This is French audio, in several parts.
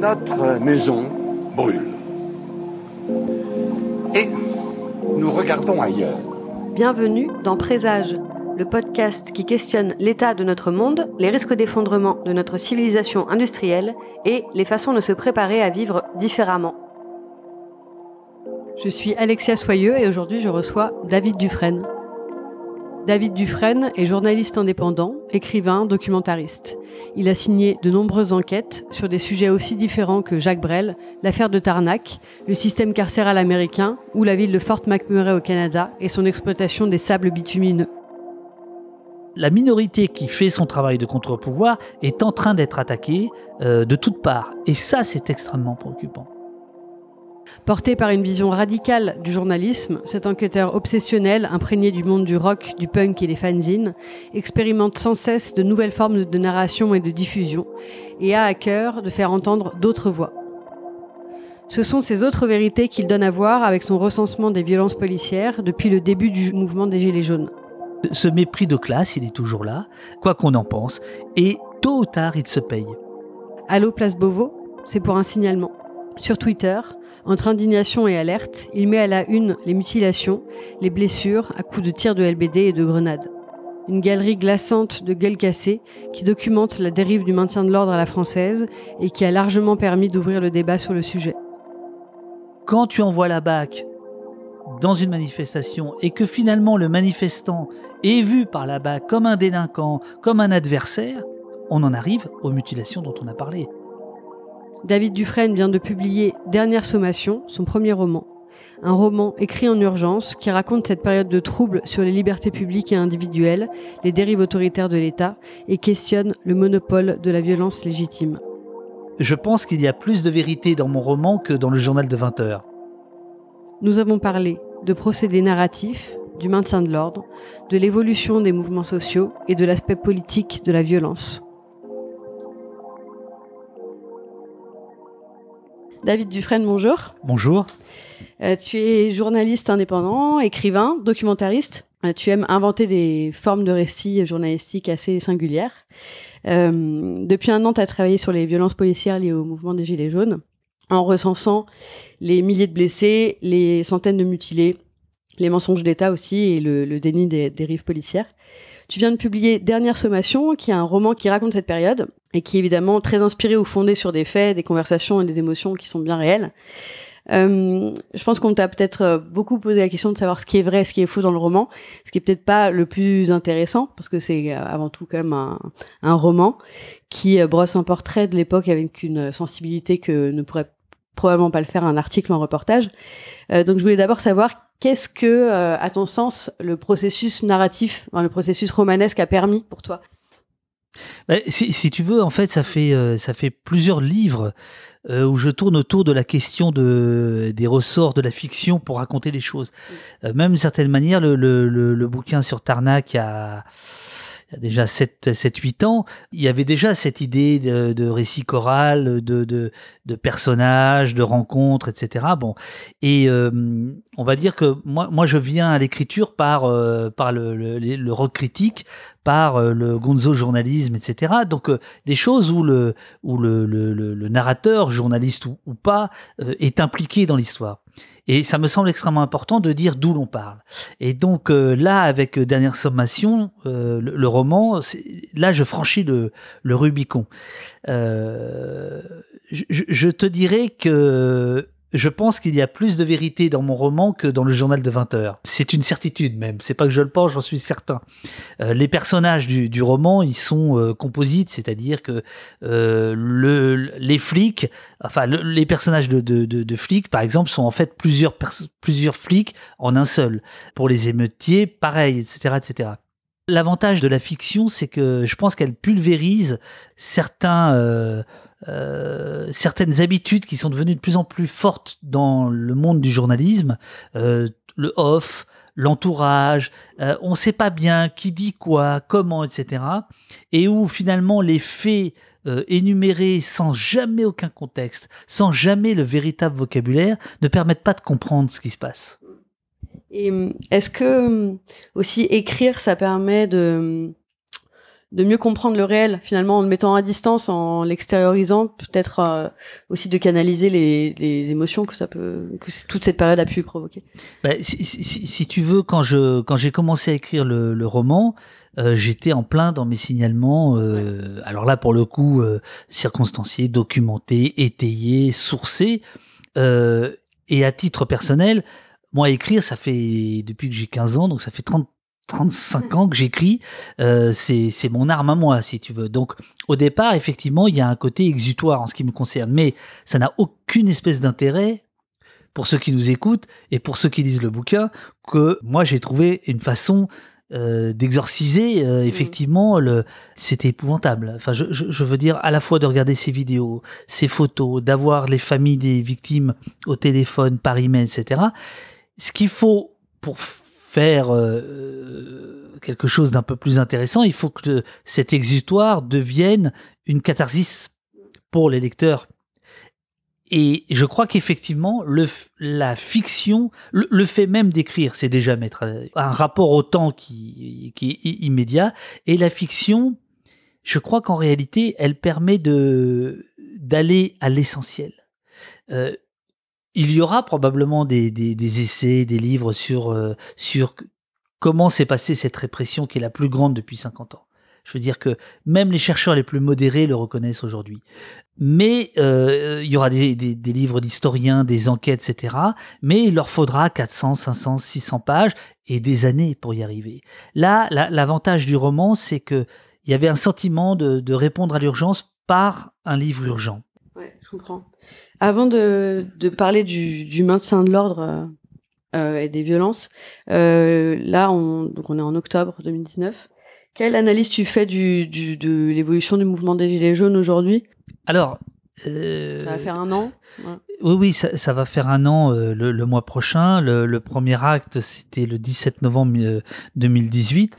Notre maison brûle. Et nous regardons ailleurs. Bienvenue dans Présage, le podcast qui questionne l'état de notre monde, les risques d'effondrement de notre civilisation industrielle et les façons de se préparer à vivre différemment. Je suis Alexia Soyeux et aujourd'hui je reçois David Dufresne. David Dufresne est journaliste indépendant, écrivain, documentariste. Il a signé de nombreuses enquêtes sur des sujets aussi différents que Jacques Brel, l'affaire de Tarnac, le système carcéral américain ou la ville de Fort McMurray au Canada et son exploitation des sables bitumineux. La minorité qui fait son travail de contre-pouvoir est en train d'être attaquée euh, de toutes parts. Et ça, c'est extrêmement préoccupant. Porté par une vision radicale du journalisme, cet enquêteur obsessionnel, imprégné du monde du rock, du punk et des fanzines, expérimente sans cesse de nouvelles formes de narration et de diffusion, et a à cœur de faire entendre d'autres voix. Ce sont ces autres vérités qu'il donne à voir avec son recensement des violences policières depuis le début du mouvement des Gilets jaunes. Ce mépris de classe, il est toujours là, quoi qu'on en pense, et tôt ou tard, il se paye. Allô Place Beauvau, c'est pour un signalement. Sur Twitter, entre indignation et alerte, il met à la une les mutilations, les blessures à coups de tirs de LBD et de grenades. Une galerie glaçante de gueules cassées qui documente la dérive du maintien de l'ordre à la française et qui a largement permis d'ouvrir le débat sur le sujet. Quand tu envoies la BAC dans une manifestation et que finalement le manifestant est vu par la BAC comme un délinquant, comme un adversaire, on en arrive aux mutilations dont on a parlé. David Dufresne vient de publier Dernière sommation, son premier roman. Un roman écrit en urgence qui raconte cette période de troubles sur les libertés publiques et individuelles, les dérives autoritaires de l'État et questionne le monopole de la violence légitime. Je pense qu'il y a plus de vérité dans mon roman que dans le journal de 20 heures. Nous avons parlé de procédés narratifs, du maintien de l'ordre, de l'évolution des mouvements sociaux et de l'aspect politique de la violence. David Dufresne, bonjour. Bonjour. Euh, tu es journaliste indépendant, écrivain, documentariste. Euh, tu aimes inventer des formes de récits journalistiques assez singulières. Euh, depuis un an, tu as travaillé sur les violences policières liées au mouvement des Gilets jaunes, en recensant les milliers de blessés, les centaines de mutilés, les mensonges d'État aussi et le, le déni des dérives policières. Tu viens de publier Dernière sommation, qui est un roman qui raconte cette période et qui est évidemment très inspiré ou fondé sur des faits, des conversations et des émotions qui sont bien réelles. Euh, je pense qu'on t'a peut-être euh, beaucoup posé la question de savoir ce qui est vrai, ce qui est faux dans le roman, ce qui est peut-être pas le plus intéressant parce que c'est euh, avant tout quand même un, roman qui brosse un portrait de l'époque avec une sensibilité que ne pourrait probablement pas le faire un article en reportage. donc je voulais d'abord savoir Qu'est-ce que, euh, à ton sens, le processus narratif, le processus romanesque a permis pour toi bah, si, tu veux, en fait, ça fait, euh, ça fait plusieurs livres euh, où je tourne autour de la question de, des ressorts de la fiction pour raconter les choses. même d'une certaine manière, le bouquin sur Tarnac a déjà 7-8 ans, il y avait déjà cette idée de, récit choral, de, de, de, personnages, de rencontres, etc. Bon, et euh, on va dire que moi, moi je viens à l'écriture par, euh, par le, rock critique, par euh, le gonzo journalisme, etc. Donc des choses où le, où le, le narrateur, journaliste ou pas, est impliqué dans l'histoire. Et ça me semble extrêmement important de dire d'où l'on parle. Et donc euh, là, avec euh, Dernière Sommation, euh, le, roman, là, je franchis le, Rubicon. je, je, te dirais que je pense qu'il y a plus de vérité dans mon roman que dans le journal de 20 heures. C'est une certitude même. C'est pas que je le pense, j'en suis certain. Euh, les personnages du, roman, ils sont euh, composites, c'est-à-dire que euh, les flics, enfin les personnages de, flics, par exemple, sont en fait plusieurs, plusieurs flics en un seul. Pour les émeutiers, pareil, etc., etc. L'avantage de la fiction, c'est que je pense qu'elle pulvérise certains euh, certaines habitudes qui sont devenues de plus en plus fortes dans le monde du journalisme, euh, le off, l'entourage, euh, on ne sait pas bien qui dit quoi, comment, etc. Et où finalement les faits énumérés sans jamais aucun contexte, sans jamais le véritable vocabulaire, ne permettent pas de comprendre ce qui se passe. Et est-ce que aussi écrire, ça permet de de mieux comprendre le réel finalement en le mettant à distance, en l'extériorisant, peut-être euh, aussi de canaliser les, émotions que ça peut, que toute cette période a pu provoquer. Ben si, tu veux, quand je quand j'ai commencé à écrire le, roman, euh, j'étais en plein dans mes signalements. Euh, alors là, pour le coup, circonstanciés, documentés, étayés, sourcés, et à titre personnel. Moi, écrire, ça fait depuis que j'ai 15 ans, donc ça fait 30, 35 ans que j'écris, euh, c'est mon arme à moi, si tu veux. Donc, au départ, effectivement, il y a un côté exutoire en ce qui me concerne, mais ça n'a aucune espèce d'intérêt pour ceux qui nous écoutent et pour ceux qui lisent le bouquin que moi j'ai trouvé une façon euh, d'exorciser euh, mm. effectivement le c'était épouvantable enfin je, je, veux dire à la fois de regarder ces vidéos ces photos d'avoir les familles des victimes au téléphone par email etc ce qu'il faut pour faire euh, quelque chose d'un peu plus intéressant, il faut que cet exutoire devienne une catharsis pour les lecteurs. Et je crois qu'effectivement, la fiction, le, fait même d'écrire, c'est déjà mettre euh, un rapport au temps qui, est immédiat. Et la fiction, je crois qu'en réalité, elle permet de d'aller à l'essentiel. Euh, il y aura probablement des, essais, des livres sur, euh, sur comment s'est passée cette répression qui est la plus grande depuis 50 ans. Je veux dire que même les chercheurs les plus modérés le reconnaissent aujourd'hui. Mais euh, euh, il y aura des, livres d'historiens, des enquêtes, etc. Mais il leur faudra 400, 500, 600 pages et des années pour y arriver. Là, l'avantage du roman, c'est que il y avait un sentiment de, répondre à l'urgence par un livre urgent. Oui, je comprends. Avant de, parler du, maintien de l'ordre euh, et des violences, euh, là, on, on est en octobre 2019. Quelle analyse tu fais de l'évolution du mouvement des Gilets jaunes aujourd'hui Alors. Euh, ça va faire un an Oui, ça, va faire un an le, mois prochain. Le, premier acte, c'était le 17 novembre 2018.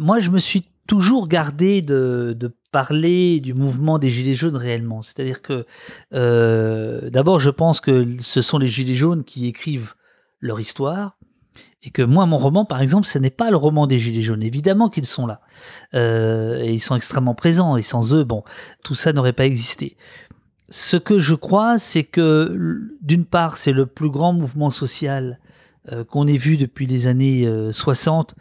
moi, je me suis toujours gardé de, de parler du mouvement des Gilets jaunes réellement. C'est-à-dire que, euh, d'abord, je pense que ce sont les Gilets jaunes qui écrivent leur histoire. Et que moi, mon roman, par exemple, ce n'est pas le roman des Gilets jaunes. Évidemment qu'ils sont là. Euh, et ils sont extrêmement présents. Et sans eux, bon, tout ça n'aurait pas existé. Ce que je crois, c'est que, d'une part, c'est le plus grand mouvement social euh, qu'on ait vu depuis les années 60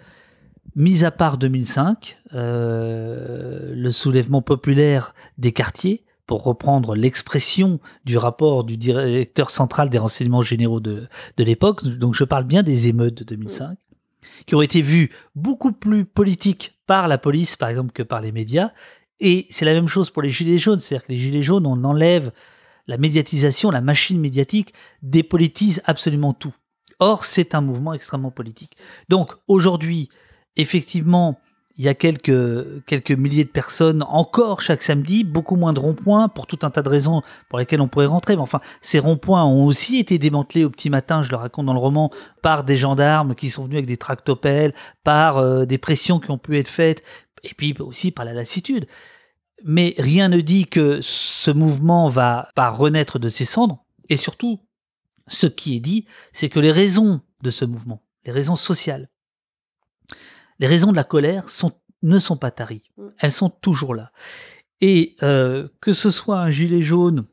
mis à part 2005, euh, le soulèvement populaire des quartiers, pour reprendre l'expression du rapport du directeur central des renseignements généraux de, de l'époque, donc je parle bien des émeutes de 2005, qui ont été vues beaucoup plus politiques par la police, par exemple, que par les médias. Et c'est la même chose pour les Gilets jaunes, c'est-à-dire que les Gilets jaunes, on enlève la médiatisation, la machine médiatique dépolitise absolument tout. Or, c'est un mouvement extrêmement politique. Donc, aujourd'hui, effectivement, il y a quelques, quelques milliers de personnes encore chaque samedi, beaucoup moins de ronds-points pour tout un tas de raisons pour lesquelles on pourrait rentrer. Mais enfin, ces ronds-points ont aussi été démantelés au petit matin, je le raconte dans le roman, par des gendarmes qui sont venus avec des tractopelles, par euh, des pressions qui ont pu être faites, et puis aussi par la lassitude. Mais rien ne dit que ce mouvement va pas renaître de ses cendres. Et surtout, ce qui est dit, c'est que les raisons de ce mouvement, les raisons sociales, les raisons de la colère ne sont pas taries. Mm. Elles sont toujours là. Et euh, que ce soit un gilet jaune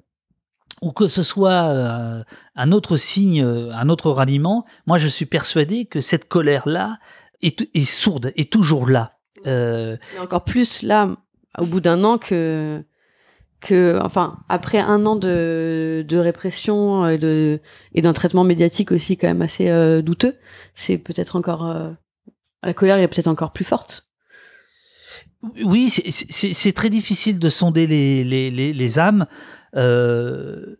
ou que ce soit euh, un autre signe, euh, un autre ralliement, moi je suis persuadé que cette colère-là est, sourde, est toujours là. Mm. Et encore plus là, au bout d'un an que, enfin, après un an de, répression et, d'un traitement médiatique aussi quand même assez douteux, c'est peut-être encore la colère est peut-être encore plus forte. Oui, c'est très difficile de sonder les, âmes. Euh,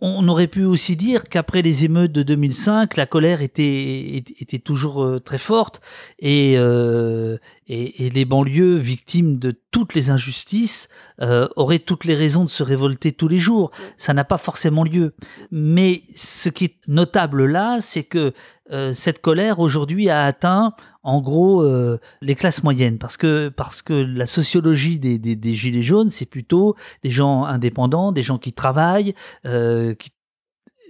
on, aurait pu aussi dire qu'après les émeutes de 2005, la colère était, était toujours euh, très forte euh, et, et, les banlieues, victimes de toutes les injustices, euh, auraient toutes les raisons de se révolter tous les jours. Ça n'a pas forcément lieu. Mais ce qui est notable là, c'est que cette colère aujourd'hui a atteint, en gros euh, les classes moyennes parce que parce que la sociologie des, gilets jaunes c'est plutôt des gens indépendants des gens qui travaillent euh, qui...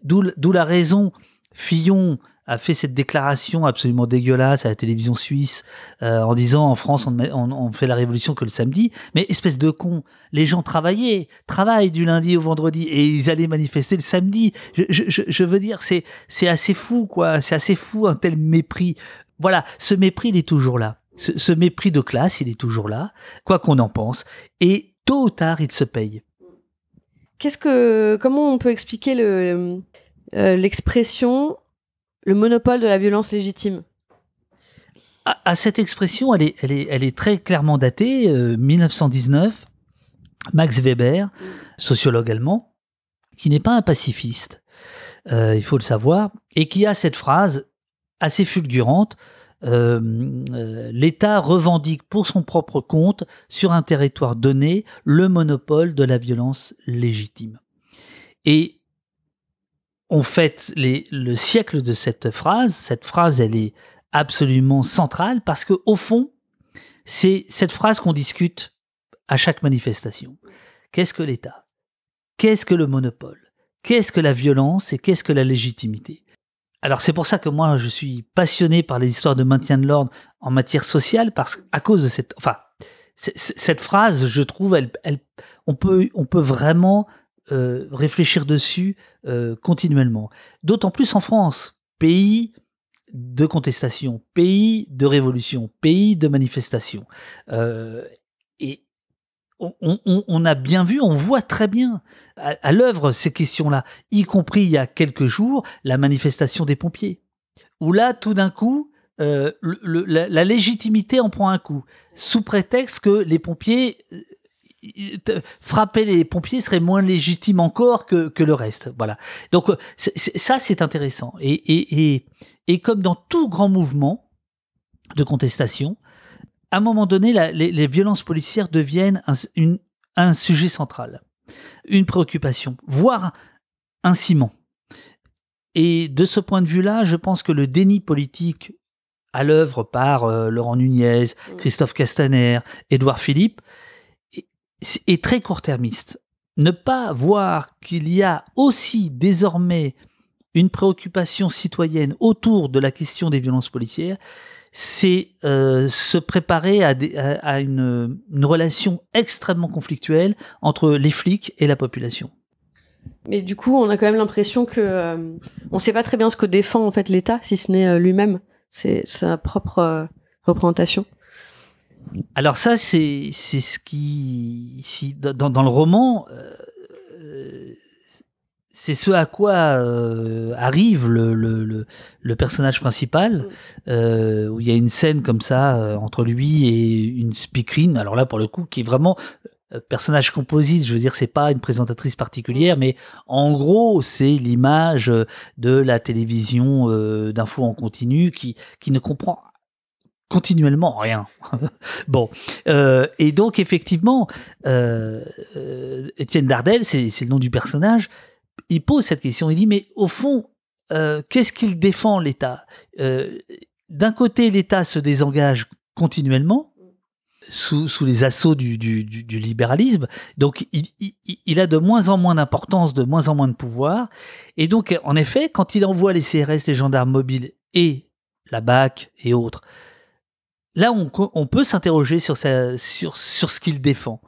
d'où la raison Fillon a fait cette déclaration absolument dégueulasse à la télévision suisse euh, en disant en France on, fait la révolution que le samedi. Mais espèce de con, les gens travaillaient, travaillent du lundi au vendredi et ils allaient manifester le samedi. Je, veux dire, c'est c'est assez fou quoi, c'est assez fou un tel mépris voilà, ce mépris, il est toujours là. Ce, mépris de classe, il est toujours là, quoi qu'on en pense. Et tôt ou tard, il se paye. Qu'est-ce que, comment on peut expliquer euh, l'expression le monopole de la violence légitime à, cette expression, elle est, elle, est, très clairement datée. 1919, euh, Max Weber, sociologue allemand, qui n'est pas un pacifiste, euh, il faut le savoir, et qui a cette phrase assez fulgurante. Euh, euh, l'État revendique pour son propre compte, sur un territoire donné, le monopole de la violence légitime. Et on fête le siècle de cette phrase. Cette phrase, elle est absolument centrale parce que, au fond, c'est cette phrase qu'on discute à chaque manifestation. Qu'est-ce que l'État Qu'est-ce que le monopole Qu'est-ce que la violence et qu'est-ce que la légitimité alors c'est pour ça que moi je suis passionné par les histoires de maintien de l'ordre en matière sociale parce à cause de cette enfin cette phrase je trouve elle, on peut on peut vraiment euh, réfléchir dessus euh, continuellement d'autant plus en France pays de contestation, pays de révolution, pays de manifestation. Euh, on, a bien vu, on voit très bien à, l'œuvre ces questions-là, y compris il y a quelques jours, la manifestation des pompiers, où là, tout d'un coup, euh, la, légitimité en prend un coup, sous prétexte que les pompiers, euh, frapper les pompiers serait moins légitime encore que, le reste. Voilà. Donc euh, ça, c'est intéressant. et comme dans tout grand mouvement de contestation, à un moment donné, les, violences policières deviennent un, sujet central, une préoccupation, voire un ciment. Et de ce point de vue-là, je pense que le déni politique à l'œuvre par euh, Laurent Nunez, mm. Christophe Castaner, Édouard Philippe, est très court-termiste. Ne pas voir qu'il y a aussi désormais une préoccupation citoyenne autour de la question des violences policières, c'est euh, se préparer à, une, relation extrêmement conflictuelle entre les flics et la population. Mais du coup, on a quand même l'impression que euh, on ne sait pas très bien ce que défend en fait l'État, si ce n'est euh, lui-même, c'est sa propre représentation. Alors ça, c'est ce qui si, dans, le roman c'est ce à quoi euh, arrive le, personnage principal, euh, où il y a une scène comme ça euh, entre lui et une speakerine. Alors là, pour le coup, qui est vraiment personnage composite, je veux dire, c'est pas une présentatrice particulière, mais en gros, c'est l'image de la télévision d'infos en continu qui, qui ne comprend continuellement rien. bon, et donc effectivement, Étienne Dardel, c'est le nom du personnage, il pose cette question. Il dit, mais au fond, euh, qu'est-ce qu'il défend l'État euh, D'un côté, l'État se désengage continuellement sous, les assauts du, libéralisme, donc il, a de moins en moins d'importance, de moins en moins de pouvoir, et donc en effet, quand il envoie les CRS, les gendarmes mobiles et la BAC et autres là, on, peut s'interroger sur, ce qu'il défend.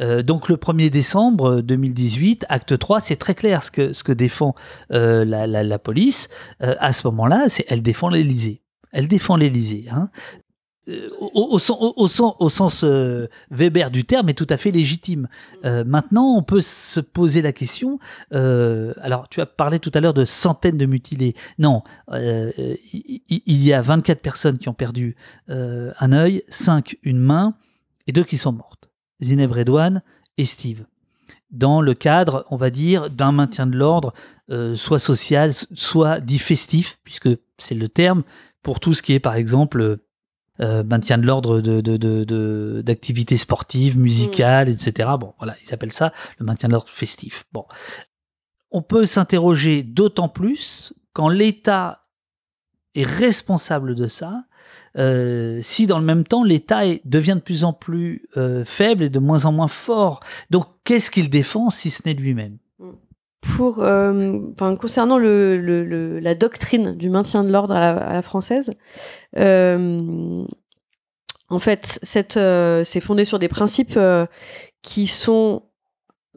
Euh, donc, le 1er décembre 2018, euh, acte 3, c'est très clair ce que, défend euh, la, police. à ce moment-là, elle défend l'Élysée. Elle défend l'Élysée. Hein. Euh, au, sens euh, Weber du terme est tout à fait légitime. Mm. Euh, maintenant, on peut se poser la question. alors, tu as parlé tout à l'heure de centaines de mutilés. Non, il, y a 24 personnes qui ont perdu un œil, 5 une main et deux qui sont mortes. Zineb Redouane et Steve. Dans le cadre, on va dire, d'un maintien de l'ordre, soit social, soit dit festif, puisque c'est le terme, pour tout ce qui est, par exemple, euh, maintien de l'ordre de, de, d'activités de, d'activités sportives, musicales, mm. etc. Bon, voilà, ils appellent ça le maintien de l'ordre festif. Bon. On peut s'interroger d'autant plus quand l'État est responsable de ça, euh, si dans le même temps l'État devient de plus en plus euh, faible et de moins en moins fort. Donc qu'est-ce qu'il défend si ce n'est lui-même pour, euh, concernant la doctrine du maintien de l'ordre à, la française, euh, en fait, euh, c'est fondé sur des principes qui sont,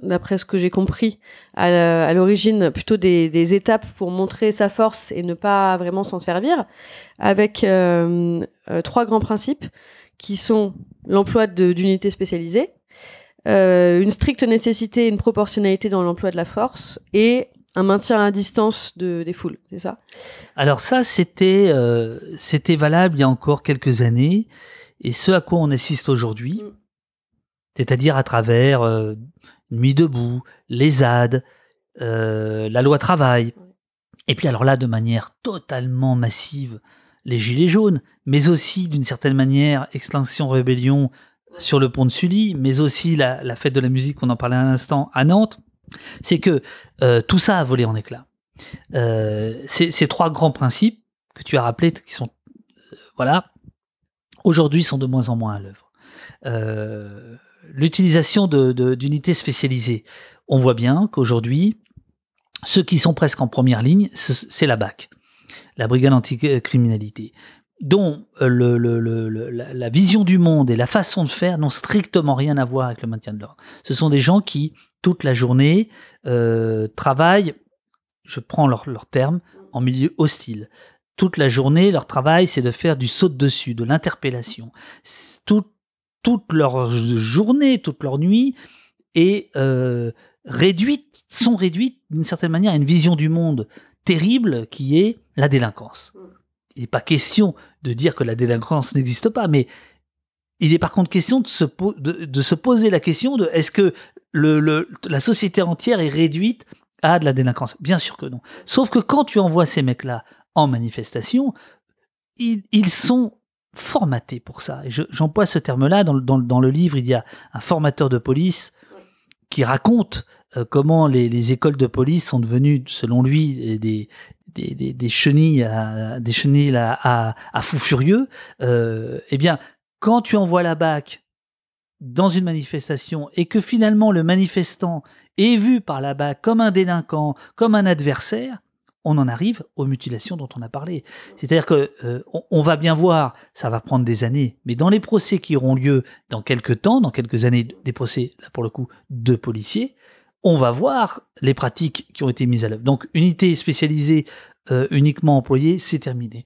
d'après ce que j'ai compris, à, l'origine plutôt des, étapes pour montrer sa force et ne pas vraiment s'en servir, avec trois grands principes qui sont l'emploi d'unités spécialisées, euh, une stricte nécessité, et une proportionnalité dans l'emploi de la force et un maintien à distance des foules, c'est ça Alors ça, euh, c'était valable il y a encore quelques années et ce à quoi on assiste aujourd'hui, mm. c'est-à-dire à travers euh, Nuit debout, les ZAD, la loi travail, et puis alors là de manière totalement massive, les Gilets jaunes, mais aussi d'une certaine manière Extinction Rébellion sur le pont de Sully, mais aussi la, fête de la musique, on en parlait un instant, à Nantes, c'est que euh, tout ça a volé en éclats. Euh, ces trois grands principes que tu as rappelés, qui sont, euh, voilà, aujourd'hui sont de moins en moins à l'œuvre. L'utilisation d'unités spécialisées. On voit bien qu'aujourd'hui, ceux qui sont presque en première ligne, c'est la BAC, la Brigade Anticriminalité dont euh, la, vision du monde et la façon de faire n'ont strictement rien à voir avec le maintien de l'ordre. Ce sont des gens qui, toute la journée, euh, travaillent, je prends leur, terme, en milieu hostile. Toute la journée, leur travail, c'est de faire du saut dessus, de l'interpellation. toute leur journée, toute leur nuit est euh, sont réduites d'une certaine manière à une vision du monde terrible qui est la délinquance. Mm il n'est pas question de dire que la délinquance n'existe pas, mais il est par contre question de se, poser la question de est-ce que la société entière est réduite à de la délinquance Bien sûr que non. Sauf que quand tu envoies ces mecs-là en manifestation, ils, sont formatés pour ça. J'emploie ce terme-là dans, le livre. Il y a un formateur de police qui raconte euh, comment les, écoles de police sont devenues, selon lui, des, des, chenilles, à, des chenilles à, à, fou furieux, euh, eh bien, quand tu envoies la BAC dans une manifestation et que finalement le manifestant est vu par la BAC comme un délinquant, comme un adversaire, on en arrive aux mutilations dont on a parlé. C'est-à-dire que euh, on, va bien voir, ça va prendre des années, mais dans les procès qui auront lieu dans quelques temps, dans quelques années, des procès là pour le coup de policiers, on va voir les pratiques qui ont été mises à l'œuvre. Donc, unité spécialisée euh, uniquement employée, c'est terminé.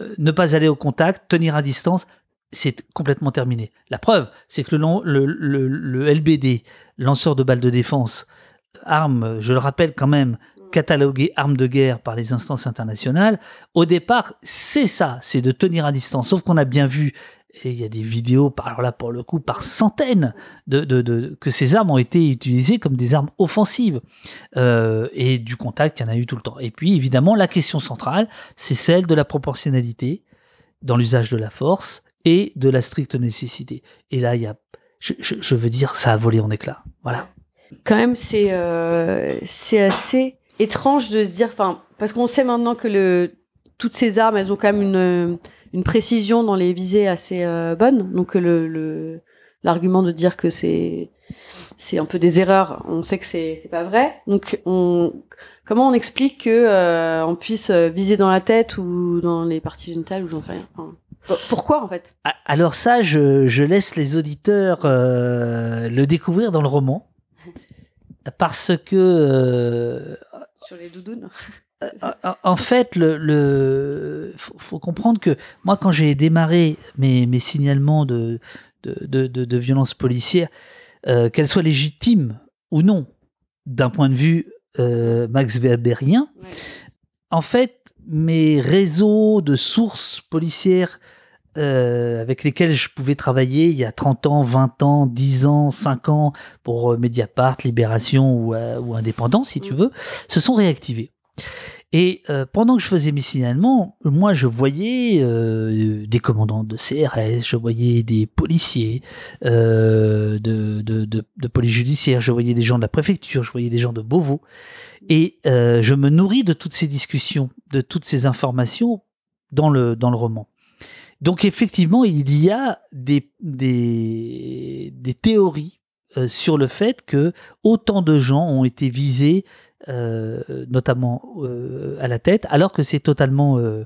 Euh, ne pas aller au contact, tenir à distance, c'est complètement terminé. La preuve, c'est que le, le, le, LBD, lanceur de balles de défense, arme, je le rappelle quand même, cataloguée arme de guerre par les instances internationales, au départ, c'est ça, c'est de tenir à distance. Sauf qu'on a bien vu et il y a des vidéos, par, là pour le coup, par centaines, de, de, que ces armes ont été utilisées comme des armes offensives. Euh, et du contact, il y en a eu tout le temps. Et puis évidemment, la question centrale, c'est celle de la proportionnalité dans l'usage de la force et de la stricte nécessité. Et là, il y a, je, veux dire, ça a volé en éclats. Voilà. Quand même, c'est euh, c'est assez étrange de se dire, parce qu'on sait maintenant que le, toutes ces armes, elles ont quand même une une précision dans les visées assez euh, bonne. Donc le l'argument de dire que c'est c'est un peu des erreurs, on sait que c'est c'est pas vrai. Donc comment on explique que euh, on puisse euh, viser dans la tête ou dans les parties telle, ou j'en sais rien. pourquoi en fait ah, Alors ça, je, laisse les auditeurs le découvrir dans le roman, parce que sur les doudounes. Euh, euh, en fait, le, faut, comprendre que moi, quand j'ai démarré mes, mes signalements de, de, violences policières, euh, qu'elles soient légitimes ou non, d'un point de vue Max Weberien, en fait, mes réseaux de sources policières avec lesquelles je pouvais travailler il y a 30 ans, 20 ans, 10 ans, 5 ans pour Mediapart, Libération ou, ou Indépendant, si tu mm. veux, se sont réactivés. Et euh, pendant que je faisais mes signalements, moi je voyais euh, des commandants de CRS, je voyais des policiers euh, de, police judiciaire, je voyais des gens de la préfecture, je voyais des gens de Beauvau. Et je me nourris de toutes ces discussions, de toutes ces informations dans le, dans le roman. Donc effectivement, il y a des, des théories sur le fait que autant de gens ont été visés euh, notamment euh, à la tête, alors que c'est totalement euh,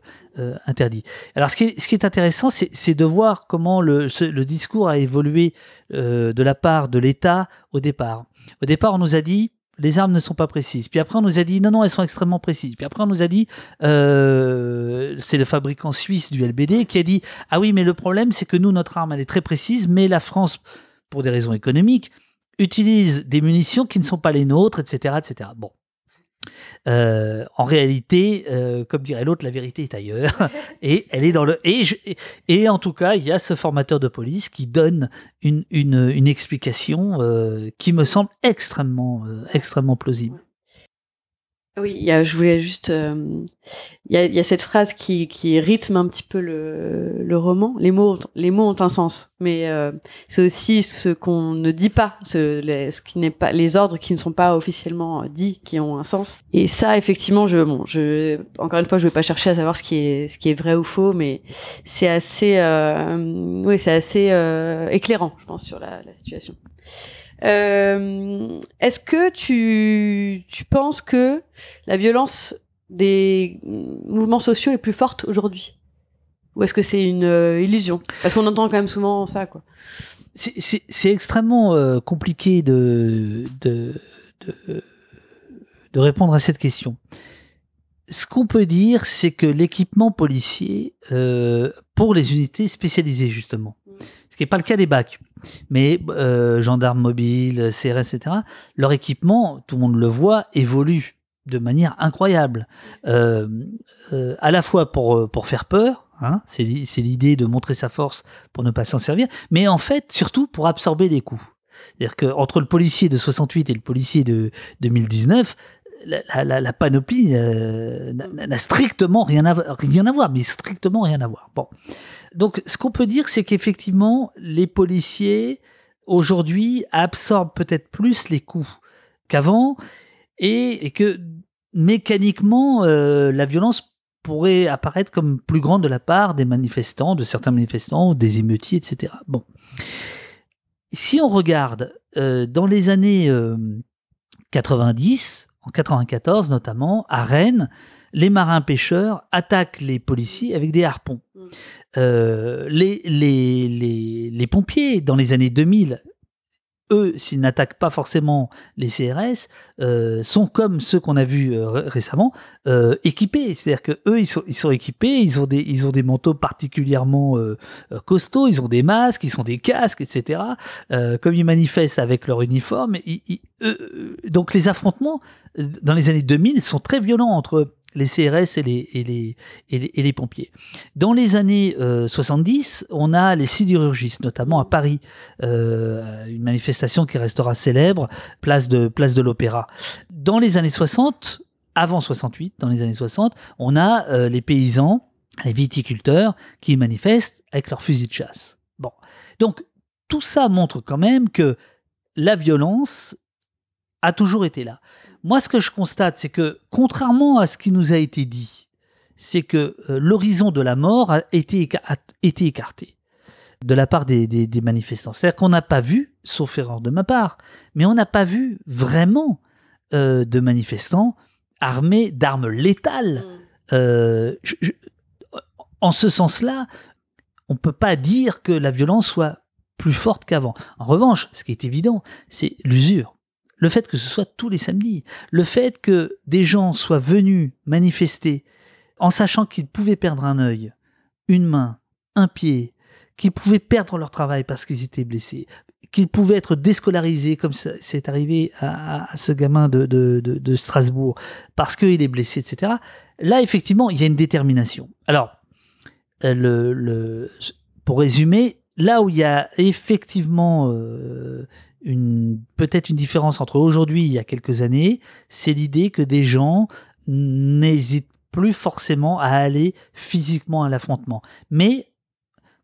interdit. Alors ce qui est, ce qui est intéressant, c'est de voir comment le, discours a évolué de la part de l'État au départ. Au départ, on nous a dit les armes ne sont pas précises. Puis après, on nous a dit non, non, elles sont extrêmement précises. Puis après, on nous a dit, c'est le fabricant suisse du LBD qui a dit, ah oui, mais le problème, c'est que nous, notre arme, elle est très précise, mais la France, pour des raisons économiques, utilise des munitions qui ne sont pas les nôtres, etc. etc. Bon. Euh, en réalité, euh, comme dirait l'autre, la vérité est ailleurs. Et elle est dans le. Et, en tout cas, il y a ce formateur de police qui donne une, une, une explication euh, qui me semble extrêmement, extrêmement plausible. Oui, y a, je voulais juste. Euh, il y, a, y, a, cette phrase qui, qui rythme un petit peu le, le, roman. Les mots, les mots ont un sens, mais euh, c'est aussi ce qu'on ne dit pas, ce, les, ce qui n'est pas, les ordres qui ne sont pas officiellement euh, dits, qui ont un sens. Et ça, effectivement, je, bon, je, encore une fois, je vais pas chercher à savoir ce qui est, ce qui est vrai ou faux, mais c'est assez, euh, oui, c'est assez éclairant, je pense, sur la, la situation. Euh, est-ce que tu, tu, penses que la violence des mouvements sociaux est plus forte aujourd'hui Ou est-ce que c'est une euh, illusion Parce qu'on entend quand même souvent ça, quoi. C'est extrêmement euh, compliqué de, de, répondre à cette question. Ce qu'on peut dire, c'est que l'équipement policier, pour les unités spécialisées justement, ce qui n'est pas le cas des bacs. Mais euh, gendarmes mobiles, CRS, etc., leur équipement, tout le monde le voit, évolue de manière incroyable. Euh, euh, à la fois pour, pour faire peur, hein, c'est l'idée de montrer sa force pour ne pas s'en servir, mais en fait, surtout pour absorber les coups. C'est-à-dire qu'entre le policier de 68 et le policier de 2019, la, panoplie n'a strictement rien à, rien à voir, mais strictement rien à voir. Bon. Donc, ce qu'on peut dire, c'est qu'effectivement, les policiers, aujourd'hui, absorbent peut-être plus les coups qu'avant et, que mécaniquement, euh, la violence pourrait apparaître comme plus grande de la part des manifestants, de certains manifestants ou des émeutiers, etc. Bon. Si on regarde euh, dans les années 90, euh, en 94 notamment, à Rennes, les marins-pêcheurs attaquent les policiers avec des harpons. Mm. Euh, les, les, pompiers, dans les années 2000, eux, s'ils n'attaquent pas forcément les CRS, euh, sont comme ceux qu'on a vus euh, récemment, euh, équipés. C'est-à-dire que eux, ils sont, équipés, ils ont des, ils ont des manteaux particulièrement costauds, ils ont des masques, ils ont des casques, etc. comme ils manifestent avec leur uniforme, donc les affrontements dans les années 2000 sont très violents entre les CRS et les, et les, pompiers. Dans les années 70, euh, on a les sidérurgistes, notamment à Paris, euh, une manifestation qui restera célèbre, place de, place de l'Opéra. Dans les années 60, avant 68, dans les années 60, on a euh, les paysans, les viticulteurs qui manifestent avec leurs fusils de chasse. Bon. Donc, tout ça montre quand même que la violence a toujours été là. Moi, ce que je constate, c'est que, contrairement à ce qui nous a été dit, c'est que euh, l'horizon de la mort a été, été, écarté de la part des, manifestants. C'est-à-dire qu'on n'a pas vu, sauf erreur de ma part, mais on n'a pas vu vraiment euh, de manifestants armés d'armes létales. Mm. Euh, en ce sens-là, on ne peut pas dire que la violence soit plus forte qu'avant. En revanche, ce qui est évident, c'est l'usure le fait que ce soit tous les samedis, le fait que des gens soient venus manifester en sachant qu'ils pouvaient perdre un œil, une main, un pied, qu'ils pouvaient perdre leur travail parce qu'ils étaient blessés, qu'ils pouvaient être déscolarisés, comme c'est arrivé à, ce gamin de, Strasbourg, parce qu'il est blessé, etc. Là, effectivement, il y a une détermination. Alors, euh, le, pour résumer, là où il y a effectivement euh, peut-être une différence entre aujourd'hui et il y a quelques années, c'est l'idée que des gens n'hésitent plus forcément à aller physiquement à l'affrontement. Mais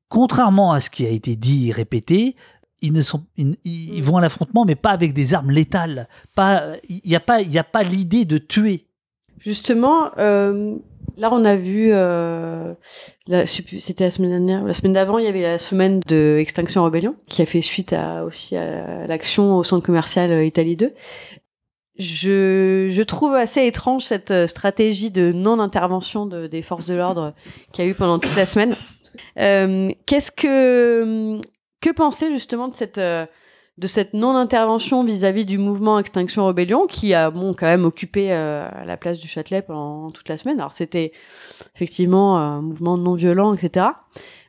contrairement à ce qui a été dit et répété, ils, ne sont, ils, vont à l'affrontement, mais pas avec des armes létales. Il n'y a pas, y a pas l'idée de tuer. Justement, euh, Là, on a vu, euh, la, c'était la semaine dernière, la semaine d'avant, il y avait la semaine de Extinction Rebellion, qui a fait suite à, aussi à l'action au centre commercial euh, Italie 2. Je, trouve assez étrange cette euh, stratégie de non-intervention des forces de l'ordre qu'il y a eu pendant toute la semaine. Qu'est-ce que que penser justement de cette de cette non-intervention vis-à-vis du mouvement Extinction Rebellion qui a bon quand même occupé euh, la place du Châtelet pendant toute la semaine. Alors c'était effectivement euh, un mouvement non violent, etc.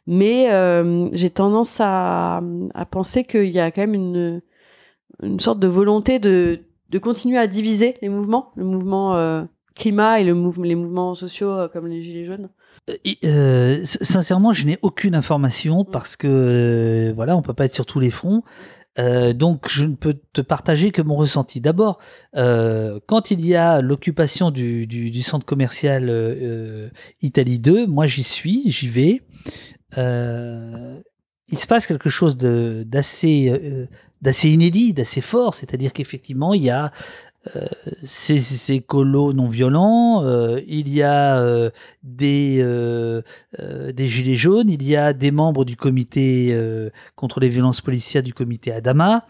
Mais euh, j'ai tendance à, penser qu'il y a quand même une, sorte de volonté de, continuer à diviser les mouvements, le mouvement climat et les mouvements sociaux comme les Gilets jaunes. sincèrement, je n'ai aucune information mm. parce que voilà, on peut pas être sur tous les fronts. Euh, donc je ne peux te partager que mon ressenti. D'abord, euh, quand il y a l'occupation du, centre commercial euh, Italie 2, moi j'y suis, j'y vais. il se passe quelque chose d'assez d'assez inédit, d'assez fort, c'est-à-dire qu'effectivement il y a euh, ces colos non violents, euh, il y a euh, des, des gilets jaunes, il y a des membres du comité contre les violences policières du comité Adama,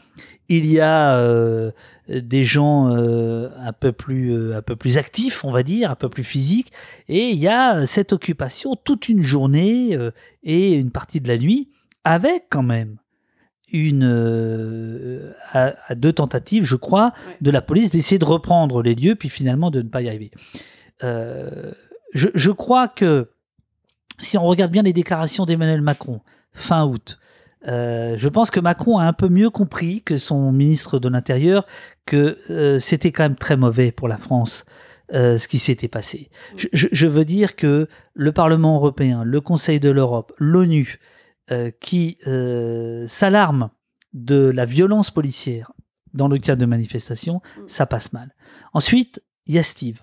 il y a des gens un, peu plus, un peu plus actifs, on va dire, un peu plus physiques, et il y a cette occupation toute une journée et une partie de la nuit, avec quand même une, euh, à, deux tentatives, je crois, de la police d'essayer de reprendre les lieux, puis finalement de ne pas y arriver. Euh, je, crois que si on regarde bien les déclarations d'Emmanuel Macron fin août, euh, je pense que Macron a un peu mieux compris que son ministre de l'Intérieur que c'était quand même très mauvais pour la France ce qui s'était passé. je, veux dire que le Parlement européen, le Conseil de l'Europe, l'ONU, euh, qui euh, s'alarme de la violence policière dans le cadre de manifestations, mm. ça passe mal. Ensuite, il y a Steve.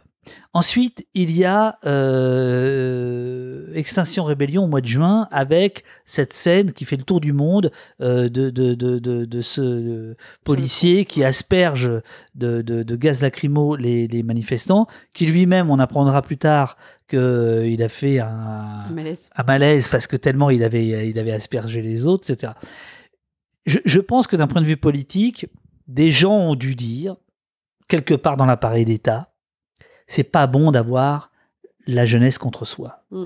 Ensuite, il y a euh, Extinction Rébellion au mois de juin avec cette scène qui fait le tour du monde euh, de, de, de, ce euh, policier qui asperge de, gaz lacrymo les, manifestants, qui lui-même, on apprendra plus tard, qu'il a fait un, malaise. parce que tellement il avait, il avait aspergé les autres, etc. je pense que d'un point de vue politique, des gens ont dû dire, quelque part dans l'appareil d'État, c'est pas bon d'avoir la jeunesse contre soi. Mm.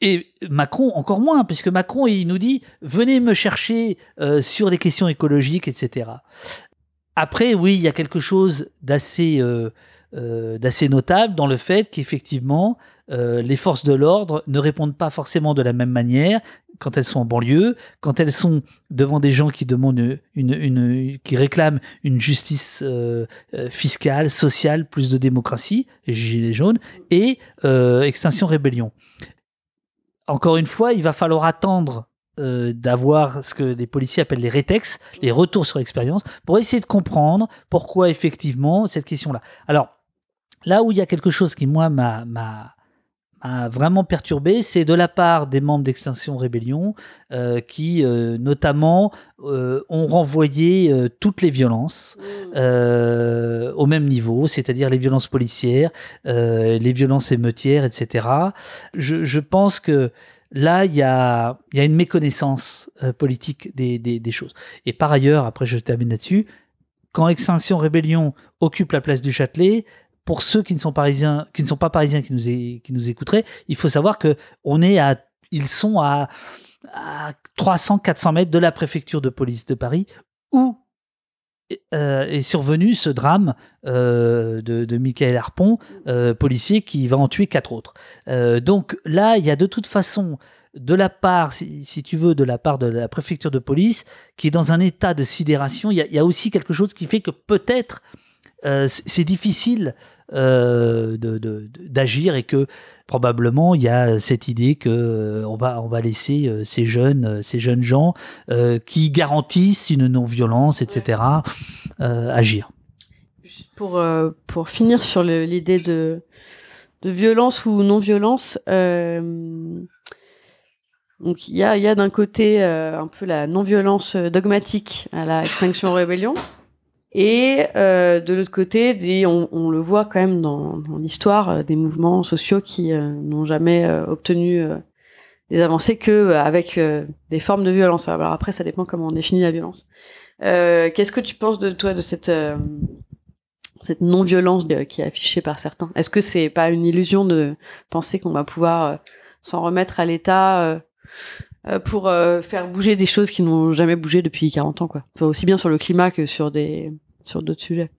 Et Macron, encore moins, puisque Macron, il nous dit, venez me chercher euh, sur les questions écologiques, etc. Après, oui, il y a quelque chose d'assez euh, euh, notable dans le fait qu'effectivement, les forces de l'ordre ne répondent pas forcément de la même manière, quand elles sont en banlieue, quand elles sont devant des gens qui demandent une, qui réclament une justice euh, euh, fiscale, sociale, plus de démocratie, gilets jaunes et euh, extinction rébellion. Encore une fois, il va falloir attendre d'avoir ce que les policiers appellent les rétex, les retours sur expérience, pour essayer de comprendre pourquoi effectivement cette question-là. Alors là où il y a quelque chose qui moi m'a vraiment perturbé, c'est de la part des membres d'Extinction Rébellion euh, qui, euh, notamment, euh, ont renvoyé toutes les violences mmh. au même niveau, c'est-à-dire les violences policières, les violences émeutières, etc. Je, pense que là, il y a, une méconnaissance politique des, des choses. Et par ailleurs, après je termine là-dessus, quand Extinction Rébellion occupe la place du Châtelet, pour ceux qui ne sont parisiens, qui ne sont pas parisiens, qui nous, qui nous écouteraient, il faut savoir que on est à, ils sont à, 300-400 mètres de la préfecture de police de Paris où euh, est survenu ce drame euh, de, Michael Harpon, euh, policier qui va en tuer quatre autres. donc là, il y a de toute façon, de la part, si, tu veux, de la part de la préfecture de police, qui est dans un état de sidération, il il y a aussi quelque chose qui fait que peut-être euh, c'est difficile euh, d'agir et que probablement il y a cette idée que euh, on va on va laisser ces jeunes ces jeunes gens qui garantissent une non violence etc agir pour pour finir sur l'idée de de violence ou non violence donc il y a, y a d'un côté un peu la non-violence dogmatique à la extinction rébellion, et euh, de l'autre côté, des, on, le voit quand même dans, l'histoire euh, des mouvements sociaux qui euh, n'ont jamais euh, obtenu des avancées que avec des formes de violence. Alors après, ça dépend comment on définit la violence. Qu'est-ce que tu penses de toi de cette cette non-violence qui est affichée par certains Est-ce que c'est pas une illusion de penser qu'on va pouvoir s'en remettre à l'État pour faire bouger des choses qui n'ont jamais bougé depuis 40 ans quoi. aussi bien sur le climat que sur des sur d'autres sujets.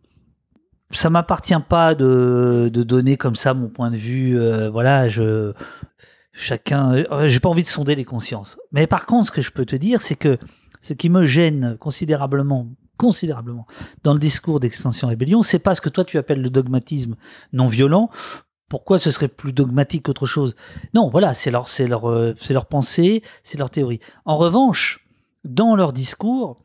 Ça m'appartient pas de, donner comme ça mon point de vue. Euh, voilà, je chacun. Euh, j'ai pas envie de sonder les consciences. Mais par contre, ce que je peux te dire, c'est que ce qui me gêne considérablement considérablement dans le discours d'extension rébellion, c'est pas ce que toi tu appelles le dogmatisme non violent. Pourquoi ce serait plus dogmatique qu'autre chose Non, voilà, c'est leur, c'est leur, euh, c'est leur pensée, c'est leur théorie. En revanche, dans leur discours,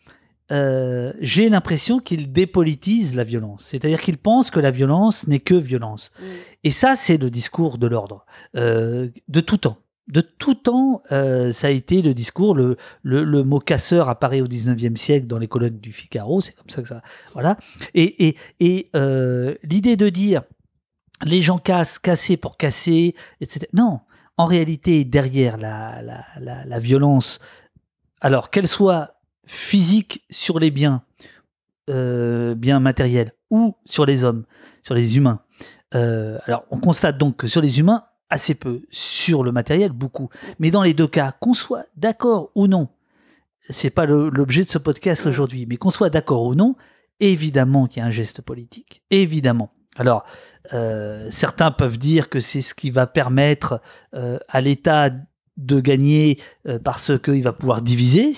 euh, j'ai l'impression qu'il dépolitise la violence. C'est-à-dire qu'il pense que la violence n'est que violence. Mm. Et ça, c'est le discours de l'ordre, euh, de tout temps. De tout temps, euh, ça a été le discours. Le, le, mot casseur apparaît au 19e siècle dans les colonnes du Ficaro, c'est comme ça que ça. Voilà. Et, et, et l'idée de dire les gens cassent, casser pour casser, etc. Non, en réalité, derrière la, la, la, la violence, alors qu'elle soit physique sur les biens, euh, biens matériels, ou sur les hommes, sur les humains. Euh, alors, on constate donc que sur les humains, assez peu, sur le matériel, beaucoup. Mais dans les deux cas, qu'on soit d'accord ou non, c'est pas l'objet de ce podcast aujourd'hui, mais qu'on soit d'accord ou non, évidemment qu'il y a un geste politique, évidemment. Alors, euh, certains peuvent dire que c'est ce qui va permettre à l'État de gagner euh, parce qu'il va pouvoir diviser.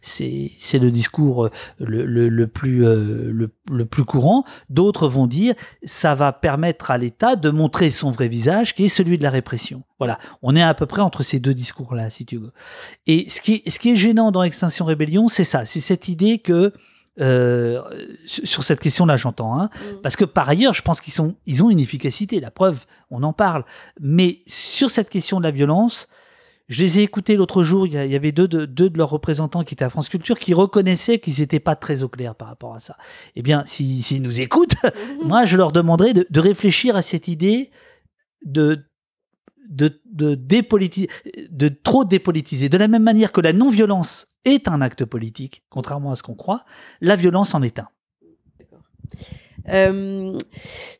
C'est le discours euh, le, le, plus, euh, le, plus courant. D'autres vont dire ça va permettre à l'État de montrer son vrai visage, qui est celui de la répression. Voilà, on est à peu près entre ces deux discours-là, si tu veux. Et ce qui, ce qui est gênant dans Extinction Rébellion, c'est ça, c'est cette idée que sur cette question-là, j'entends, hein, mmh. parce que par ailleurs, je pense qu'ils sont, ils ont une efficacité. La preuve, on en parle. Mais sur cette question de la violence, je les ai écoutés l'autre jour, il y avait deux de, leurs représentants qui étaient à France Culture qui reconnaissaient qu'ils n'étaient pas très au clair par rapport à ça. Eh bien, s'ils nous écoutent, moi, je leur demanderais de, réfléchir à cette idée de, de trop dépolitiser. De la même manière que la non-violence est un acte politique, contrairement à ce qu'on croit, la violence en est un. Euh,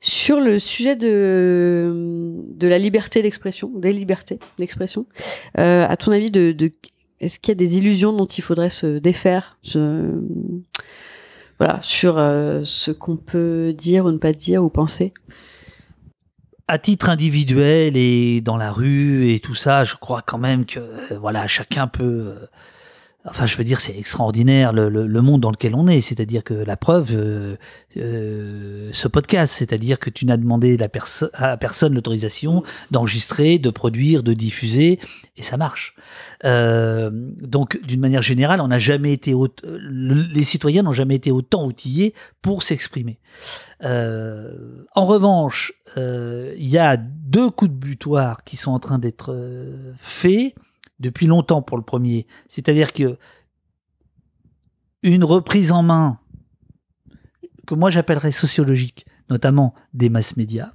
sur le sujet de, de la liberté d'expression, des libertés d'expression, euh, à ton avis, de, est-ce qu'il y a des illusions dont il faudrait se défaire je, voilà, sur euh, ce qu'on peut dire ou ne pas dire ou penser à titre individuel et dans la rue et tout ça, je crois quand même que voilà, chacun peut enfin, je veux dire, c'est extraordinaire le, monde dans lequel on est. C'est-à-dire que la preuve, euh, euh, ce podcast, c'est-à-dire que tu n'as demandé la à personne l'autorisation mm. d'enregistrer, de produire, de diffuser, et ça marche. Euh, donc, d'une manière générale, on n'a jamais été les citoyens n'ont jamais été autant outillés pour s'exprimer. en revanche, il y a deux coups de butoir qui sont en train d'être faits depuis longtemps pour le premier. C'est-à-dire que une reprise en main que moi j'appellerais sociologique, notamment des masses médias.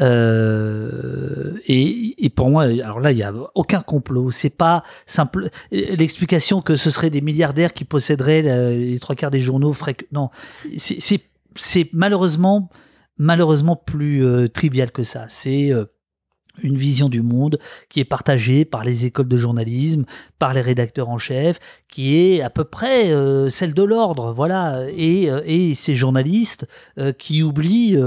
Euh, et, pour moi, alors là, il n'y a aucun complot. C'est pas simple. L'explication que ce serait des milliardaires qui posséderaient les trois quarts des journaux Non, c'est malheureusement, malheureusement plus euh, trivial que ça. C'est euh, une vision du monde qui est partagée par les écoles de journalisme, par les rédacteurs en chef, qui est à peu près euh, celle de l'ordre, voilà, et, euh, ces journalistes euh, qui oublient,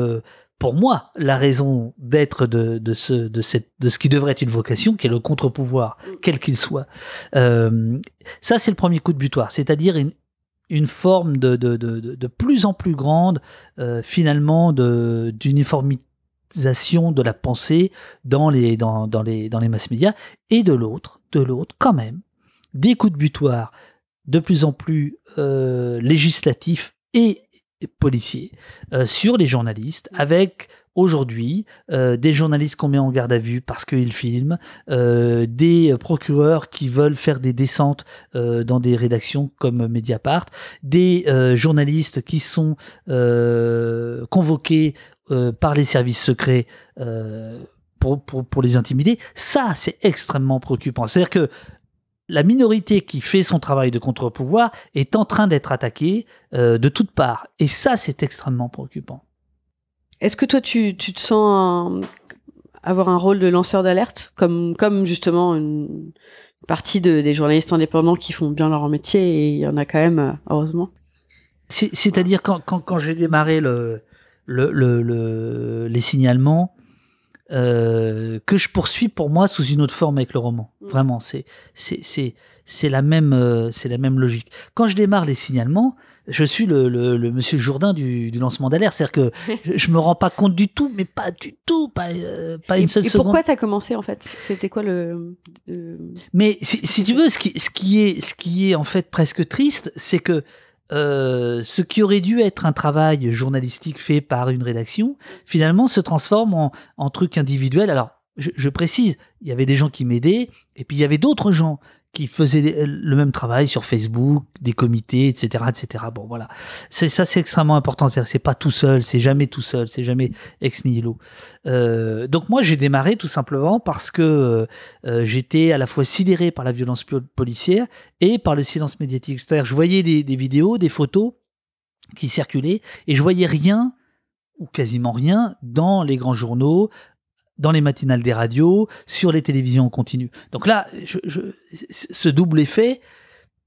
pour moi, la raison d'être de, ce, de, cette, de ce qui devrait être une vocation, qui est le contre-pouvoir, quel qu'il soit. ça, c'est le premier coup de butoir, c'est-à-dire une, forme de, de, plus en plus grande, finalement, d'uniformité de la pensée dans les, dans, dans les, dans les masses médias, et de l'autre, de l'autre, quand même, des coups de butoir de plus en plus euh, législatifs et policiers euh, sur les journalistes, mmh. avec aujourd'hui euh, des journalistes qu'on met en garde à vue parce qu'ils filment, des procureurs qui veulent faire des descentes dans des rédactions comme Mediapart, des journalistes qui sont convoqués euh, par les services secrets euh, pour, les intimider, ça c'est extrêmement préoccupant. C'est-à-dire que la minorité qui fait son travail de contre-pouvoir est en train d'être attaquée euh, de toutes parts. Et ça c'est extrêmement préoccupant. Est-ce que toi tu, te sens avoir un rôle de lanceur d'alerte, comme, comme justement une partie des journalistes indépendants qui font bien leur métier, et il y en a quand même, heureusement. C'est-à-dire quand j'ai démarré le, le, les signalements euh, que je poursuis pour moi sous une autre forme avec le roman. Mm. Vraiment, c'est c'est c'est la même euh, c'est la même logique. Quand je démarre les signalements, je suis le, monsieur Jourdain du, lancement d'alerte, c'est-à-dire que je, ne me rends pas compte du tout, mais pas du tout, pas euh, pas une seule seconde. Et pourquoi t'as commencé en fait C'était quoi le Mais si, si tu veux, ce qui ce qui est ce qui est en fait presque triste, c'est que euh, ce qui aurait dû être un travail journalistique fait par une rédaction, finalement se transforme en, truc individuel. Alors, je précise, il y avait des gens qui m'aidaient, et puis il y avait d'autres gens qui faisaient le même travail sur Facebook, des comités, etc., etc. Bon, voilà. ça, c'est extrêmement important. C'est pas tout seul, c'est jamais tout seul, c'est jamais ex nihilo. Euh, donc moi, j'ai démarré tout simplement parce que euh, euh, j'étais à la fois sidéré par la violence policière et par le silence médiatique. C'est-à-dire, je voyais des, des, vidéos, des photos qui circulaient et je voyais rien ou quasiment rien dans les grands journaux, dans les matinales des radios, sur les télévisions en continu. Donc là, ce double effet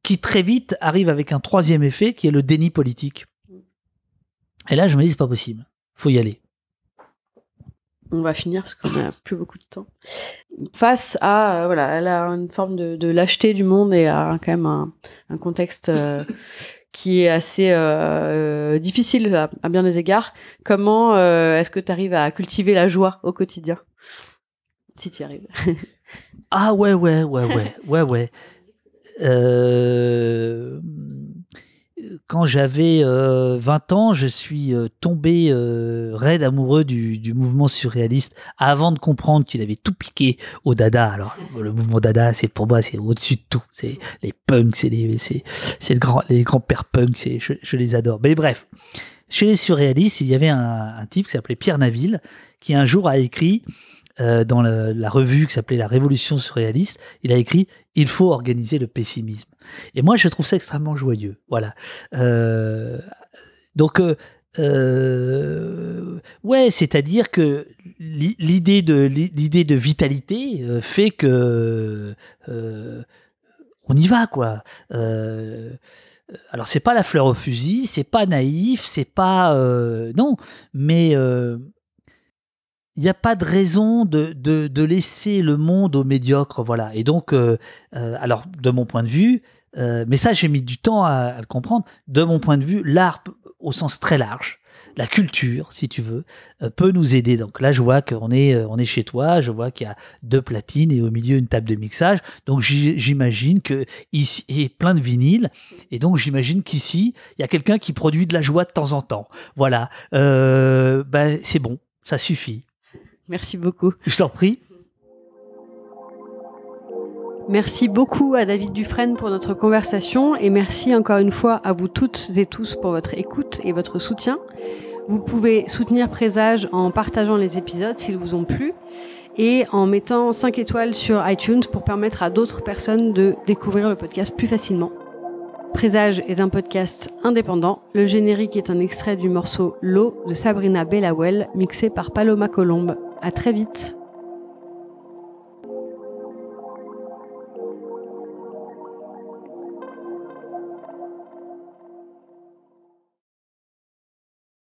qui très vite arrive avec un troisième effet qui est le déni politique. Et là, je me dis, c'est pas possible. Faut y aller. On va finir parce qu'on n'a plus beaucoup de temps. Face à, euh, une forme de, lâcheté du monde et à quand même un, contexte euh, qui est assez euh, euh, difficile à, bien des égards. Comment euh, est-ce que tu arrives à cultiver la joie au quotidien Si tu y arrives. ah ouais, ouais, ouais, ouais, ouais, ouais. Euh quand j'avais 20 euh, ans, je suis euh, tombé euh, raide amoureux du, mouvement surréaliste avant de comprendre qu'il avait tout piqué au dada. Alors, le mouvement dada, c'est pour moi, c'est au-dessus de tout. C'est les punks, c'est les, c'est, le grand, les grands-pères punks, je, les adore. Mais bref, chez les surréalistes, il y avait un type qui s'appelait Pierre Naville qui un jour a écrit euh, dans la, revue qui s'appelait La Révolution surréaliste, il a écrit Il faut organiser le pessimisme. Et moi, je trouve ça extrêmement joyeux. Voilà. Euh, donc, euh, ouais, c'est-à-dire que l'idée de l'idée de vitalité fait que on y va, quoi. alors c'est pas la fleur au fusil, c'est pas naïf, c'est pas non, mais il n'y a pas de raison de, laisser le monde au médiocre. Voilà. Et donc, euh, euh, alors, de mon point de vue, euh, mais ça, j'ai mis du temps à, le comprendre, de mon point de vue, l'art, au sens très large, la culture, si tu veux, peut nous aider. Donc là, je vois qu'on est, on est chez toi, je vois qu'il y a deux platines et au milieu une table de mixage. Donc j'imagine que ici, a plein de vinyles. Et donc j'imagine qu'ici, il y a quelqu'un qui produit de la joie de temps en temps. Voilà. ben, c'est bon, ça suffit. Merci beaucoup. Je t'en prie. Merci beaucoup à David Dufresne pour notre conversation et merci encore une fois à vous toutes et tous pour votre écoute et votre soutien. Vous pouvez soutenir Présage en partageant les épisodes s'ils vous ont plu et en mettant 5 étoiles sur iTunes pour permettre à d'autres personnes de découvrir le podcast plus facilement. Présage est un podcast indépendant. Le générique est un extrait du morceau L'eau de Sabrina Bellawell mixé par Paloma Colombe. À très vite.